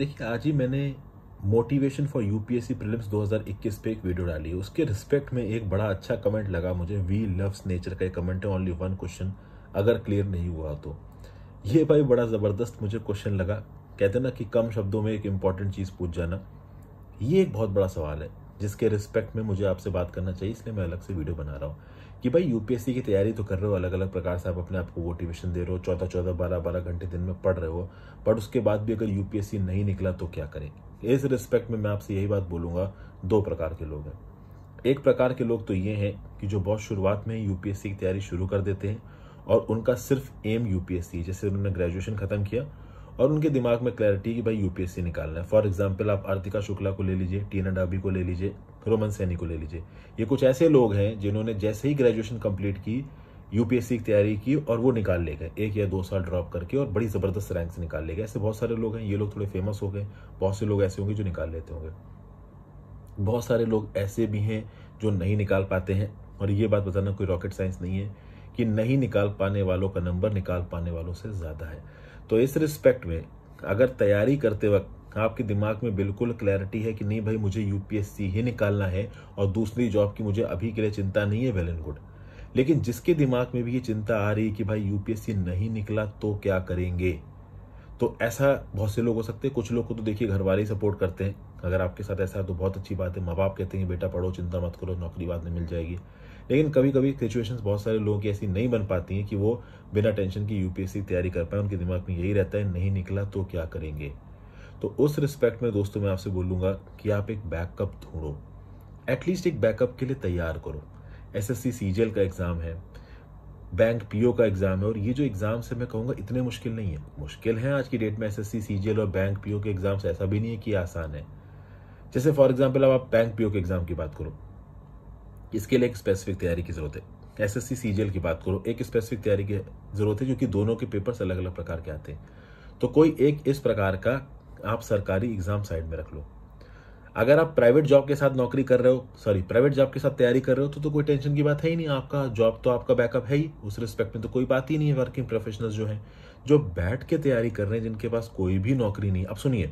देखिए आज ही मैंने मोटिवेशन फॉर यूपीएससी प्रीलिम्स 2021 पे एक वीडियो डाली उसके रिस्पेक्ट में एक बड़ा अच्छा कमेंट लगा मुझे वी लव्स नेचर का एक कमेंट है ओनली वन क्वेश्चन अगर क्लियर नहीं हुआ तो ये भाई बड़ा ज़बरदस्त मुझे क्वेश्चन लगा कहते ना कि कम शब्दों में एक इम्पॉर्टेंट चीज़ पूछ जाना ये एक बहुत बड़ा सवाल है जिसके रिस्पेक्ट में मुझे आपसे बात करना चाहिए इसलिए मैं अलग से वीडियो बना रहा हूँ कि भाई यूपीएससी की तैयारी तो कर रहे हो अलग अलग प्रकार से आप अपने आप को मोटिवेशन दे रहे हो चौदह चौदह बारह बारह घंटे दिन में पढ़ रहे हो बट उसके बाद भी अगर यूपीएससी नहीं निकला तो क्या करें इस रिस्पेक्ट में मैं आपसे यही बात बोलूंगा दो प्रकार के लोग हैं एक प्रकार के लोग तो ये हैं कि जो बहुत शुरुआत में ही यूपीएससी की तैयारी शुरू कर देते हैं और उनका सिर्फ एम यूपीएससी जैसे उन्होंने ग्रेजुएशन खत्म किया और उनके दिमाग में क्लैरिटी कि भाई यूपीएससी निकालना है फॉर एग्जाम्पल आप आर्तिका शुक्ला को ले लीजिए टीना डाबी को ले लीजिए रोमन सैनी को ले लीजिए ये कुछ ऐसे लोग हैं जिन्होंने जैसे ही ग्रेजुएशन कंप्लीट की यूपीएससी की तैयारी की और वो निकाल ले गए एक या दो साल ड्रॉप करके और बड़ी ज़बरदस्त रैंक्स निकाल ले गए ऐसे बहुत सारे लोग हैं ये लोग थोड़े फेमस हो गए बहुत से लोग ऐसे होंगे जो निकाल लेते होंगे बहुत सारे लोग ऐसे भी हैं जो नहीं निकाल पाते हैं और ये बात बताना कोई रॉकेट साइंस नहीं है कि नहीं निकाल पाने वालों का नंबर निकाल पाने वालों से ज़्यादा है तो इस रिस्पेक्ट में अगर तैयारी करते वक्त आपके दिमाग में बिल्कुल क्लैरिटी है कि नहीं भाई मुझे यूपीएससी ही निकालना है और दूसरी जॉब की मुझे अभी के लिए चिंता नहीं है वेल एंड गुड लेकिन जिसके दिमाग में भी ये चिंता आ रही है कि भाई यूपीएससी नहीं निकला तो क्या करेंगे तो ऐसा बहुत से लोग हो सकते हैं कुछ लोग को तो देखिए घर वाले ही सपोर्ट करते हैं अगर आपके साथ ऐसा है तो बहुत अच्छी बात है माँ बाप कहते हैं बेटा पढ़ो चिंता मत करो नौकरी बाद में मिल जाएगी लेकिन कभी कभी सिचुएशन बहुत सारे लोगों की ऐसी नहीं बन पाती हैं कि वो बिना टेंशन की यूपीएससी तैयारी कर पाए उनके दिमाग में यही रहता है नहीं निकला तो क्या करेंगे तो उस रिस्पेक्ट में दोस्तों मैं आपसे बोलूँगा कि आप एक बैकअप ढूंढो एटलीस्ट एक बैकअप के लिए तैयार करो एस एस का एग्ज़ाम है बैंक पीओ का एग्जाम है और ये जो एग्जाम्स है मैं कहूंगा इतने मुश्किल नहीं है मुश्किल है आज की डेट में एसएससी सीजीएल और बैंक पीओ के एग्जाम्स ऐसा भी नहीं है कि आसान है जैसे फॉर एग्जाम्पल अब आप बैंक पीओ के एग्जाम की बात करो इसके लिए एक स्पेसिफिक तैयारी की जरूरत है एस एस की बात करो एक स्पेसिफिक तैयारी की जरूरत है जो कि दोनों के पेपर अलग अलग प्रकार के आते हैं तो कोई एक इस प्रकार का आप सरकारी एग्जाम साइड में रख लो अगर आप प्राइवेट जॉब के साथ नौकरी कर रहे हो सॉरी प्राइवेट जॉब के साथ तैयारी कर रहे हो तो तो कोई टेंशन की बात है ही नहीं आपका जॉब तो आपका बैकअप है ही उस रिस्पेक्ट में तो कोई बात ही नहीं है वर्किंग प्रोफेशनल्स जो हैं जो बैठ के तैयारी कर रहे हैं जिनके पास कोई भी नौकरी नहीं अब सुनिए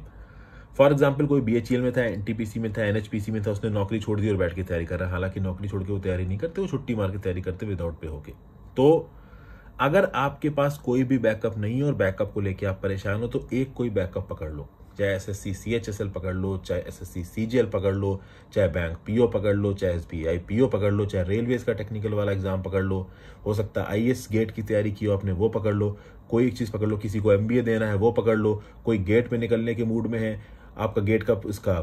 फॉर एग्जाम्पल कोई बी में था एन में था एन में था उसने नौकरी छोड़ दी और बैठ के तैयारी कर रहा है हालांकि नौकरी छोड़ के वो तैयारी नहीं करते वो छुट्टी मार के तैयारी करते विदाउट पे होके तो अगर आपके पास कोई भी बैकअप नहीं है और बैकअप को लेकर आप परेशान हो तो एक कोई बैकअप पकड़ लो चाहे S S C C H S L पकड़ लो चाहे S S C C G L पकड़ लो चाहे बैंक पी ओ पकड़ लो चाहे S B I P O पकड़ लो चाहे रेलवेज का टेक्निकल वाला एग्जाम पकड़ लो हो सकता है आई एस गेट की तैयारी की हो आपने वो पकड़ लो कोई एक चीज़ पकड़ लो किसी को एम बी ए देना है वो पकड़ लो कोई गेट में निकलने के मूड में है आपका गेट का इसका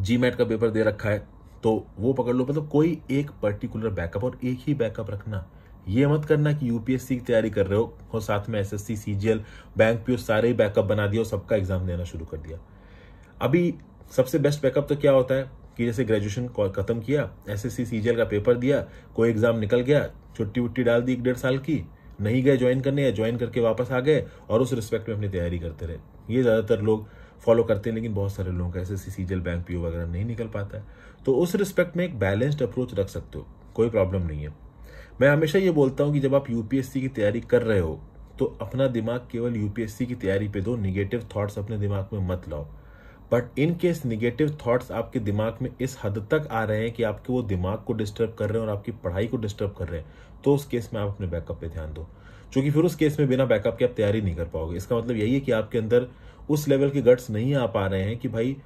जी मैट का पेपर दे रखा है तो वो पकड़ लो मतलब कोई एक पर्टिकुलर बैकअप और एक ही बैकअप रखना ये मत करना कि यूपीएससी की तैयारी कर रहे हो और साथ में एसएससी सीजीएल बैंक पीओ सारे ही बैकअप बना दिया और सबका एग्जाम देना शुरू कर दिया अभी सबसे बेस्ट बैकअप तो क्या होता है कि जैसे ग्रेजुएशन खत्म किया जी एल का पेपर दिया कोई एग्जाम निकल गया छुट्टी वुट्टी डाल दी एक डेढ़ साल की नहीं गए ज्वाइन करने या ज्वाइन करके वापस आ गए और उस रिस्पेक्ट में अपनी तैयारी करते रहे ये ज़्यादातर लोग फॉलो करते हैं लेकिन बहुत सारे लोगों का S S C L bank PO वगैरह नहीं निकल पाता है तो उस रिस्पेक्ट में एक बैलेंस्ड अप्रोच रख सकते हो कोई प्रॉब्लम नहीं है मैं हमेशा ये बोलता हूँ कि जब आप यूपीएससी की तैयारी कर रहे हो तो अपना दिमाग केवल यूपीएससी की तैयारी पे दो निगेटिव थाट्स अपने दिमाग में मत लाओ but in case negative thoughts आपके दिमाग में इस हद तक आ रहे हैं कि आपके वो दिमाग को डिस्टर्ब कर रहे हैं और आपकी पढ़ाई को डिस्टर्ब कर रहे हैं तो उस केस में आप अपने बैकअप पे ध्यान दो क्योंकि फिर उस केस में बिना बैकअप के आप तैयारी नहीं कर पाओगे इसका मतलब यही है कि आपके अंदर उस लेवल के गट्स नहीं आ पा रहे हैं कि भाई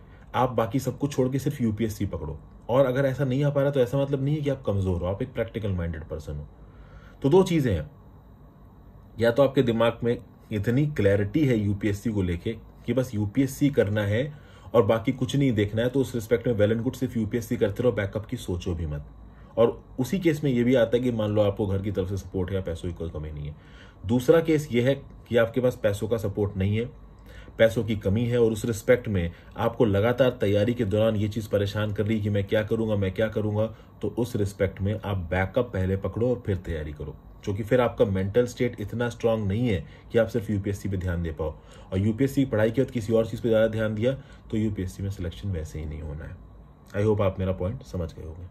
आप बाकी सबको छोड़ के सिर्फ यूपीएससी पकड़ो और अगर ऐसा नहीं आ पा रहा तो ऐसा मतलब नहीं है कि आप कमज़ोर हो आप एक प्रैक्टिकल माइंडेड पर्सन हो तो दो चीज़ें हैं या तो आपके दिमाग में इतनी क्लैरिटी है यूपीएससी को लेके कि बस यूपीएससी करना है और बाकी कुछ नहीं देखना है तो उस रिस्पेक्ट में वेल एंड गुड सिर्फ यूपीएससी करते रहो बैकअप की सोचो भी मत और उसी केस में यह भी आता है कि मान लो आपको घर की तरफ से सपोर्ट है या पैसों की कोई कमी नहीं है दूसरा केस यह है कि आपके पास पैसों का सपोर्ट नहीं है पैसों की कमी है और उस रिस्पेक्ट में आपको लगातार तैयारी के दौरान ये चीज़ परेशान कर रही कि मैं क्या करूँगा मैं क्या करूँगा तो उस रिस्पेक्ट में आप बैकअप पहले पकड़ो और फिर तैयारी करो क्योंकि फिर आपका मेंटल स्टेट इतना स्ट्रांग नहीं है कि आप सिर्फ यूपीएससी पे ध्यान दे पाओ और यूपीएससी की पढ़ाई के बाद किसी और चीज़ पे ज़्यादा ध्यान दिया तो यूपीएससी में सिलेक्शन वैसे ही नहीं होना है आई होप आप मेरा पॉइंट समझ गए होंगे